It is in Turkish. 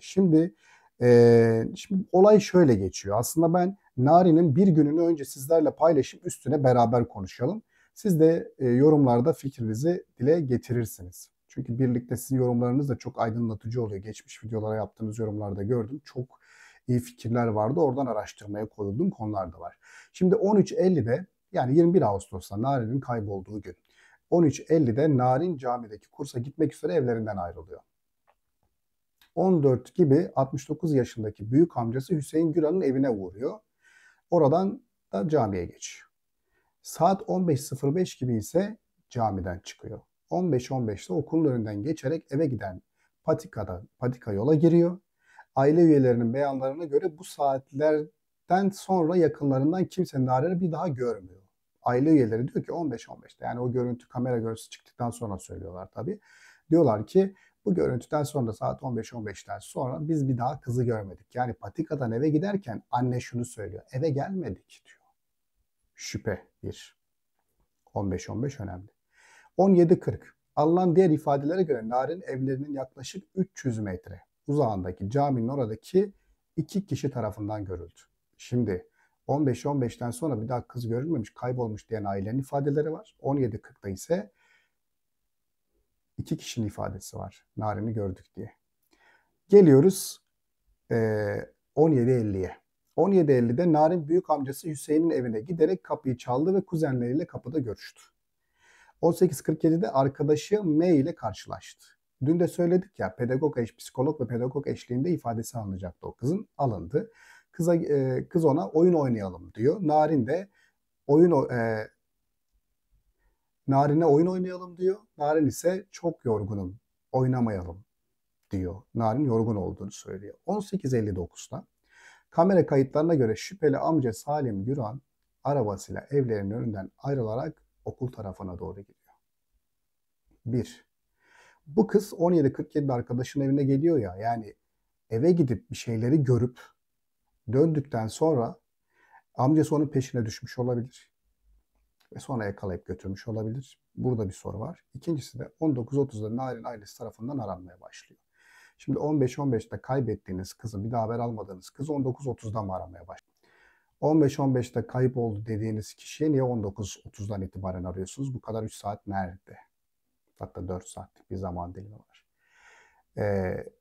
Şimdi e, şimdi olay şöyle geçiyor. Aslında ben Nari'nin bir gününü önce sizlerle paylaşıp üstüne beraber konuşalım. Siz de e, yorumlarda fikrinizi dile getirirsiniz. Çünkü birlikte sizin yorumlarınız da çok aydınlatıcı oluyor. Geçmiş videolara yaptığınız yorumlarda gördüm. Çok iyi fikirler vardı. Oradan araştırmaya koyulduğum konular da var. Şimdi 13.50'de yani 21 Ağustos'ta Narin'in kaybolduğu gün. 13.50'de Narin camideki kursa gitmek üzere evlerinden ayrılıyor. 14 gibi 69 yaşındaki büyük amcası Hüseyin Güran'ın evine uğruyor. Oradan da camiye geçiyor. Saat 15.05 gibi ise camiden çıkıyor. 15.15'te okulun önünden geçerek eve giden patikadan patika yola giriyor. Aile üyelerinin beyanlarına göre bu saatlerden sonra yakınlarından kimsenin Naren'i bir daha görmüyor. Aile üyeleri diyor ki 15.15'te yani o görüntü kamera görüntüsü çıktıktan sonra söylüyorlar tabii. Diyorlar ki bu görüntüden sonra saat 15-15'ten sonra biz bir daha kızı görmedik. Yani patikadan eve giderken anne şunu söylüyor. Eve gelmedik diyor. Şüphe bir. 15-15 önemli. 17.40. Alınan diğer ifadelere göre Narin evlerinin yaklaşık 300 metre uzağındaki caminin oradaki iki kişi tarafından görüldü. Şimdi 15-15'ten sonra bir daha kız görülmemiş, kaybolmuş diyen ailenin ifadeleri var. 17.40'da ise iki kişinin ifadesi var. Narin'i gördük diye. Geliyoruz e, 17.50'ye. 17.50'de Narin büyük amcası Hüseyin'in evine giderek kapıyı çaldı ve kuzenleriyle kapıda görüştü. 18.47'de arkadaşı M ile karşılaştı. Dün de söyledik ya pedagog eş, psikolog ve pedagog eşliğinde ifadesi alınacaktı o kızın. Alındı. Kıza, e, kız ona oyun oynayalım diyor. Narin de oyun e, Narin'e oyun oynayalım diyor. Narin ise çok yorgunum, oynamayalım diyor. Narin yorgun olduğunu söylüyor. 18.59'da kamera kayıtlarına göre şüpheli amca Salim Güran arabasıyla evlerinin önünden ayrılarak okul tarafına doğru gidiyor. 1. Bu kız 17.47'de arkadaşının evine geliyor ya yani eve gidip bir şeyleri görüp döndükten sonra amcası onun peşine düşmüş olabilir ve sonra yakalayıp götürmüş olabilir. Burada bir soru var. İkincisi de 19.30'da Narin ailesi tarafından aranmaya başlıyor. Şimdi 15-15'te kaybettiğiniz kızı bir daha haber almadığınız kız 19.30'da mı aramaya başlıyor? 15-15'te kayıp oldu dediğiniz kişiye niye 19.30'dan itibaren arıyorsunuz? Bu kadar 3 saat nerede? Hatta 4 saatlik bir zaman dilimi var. Ee,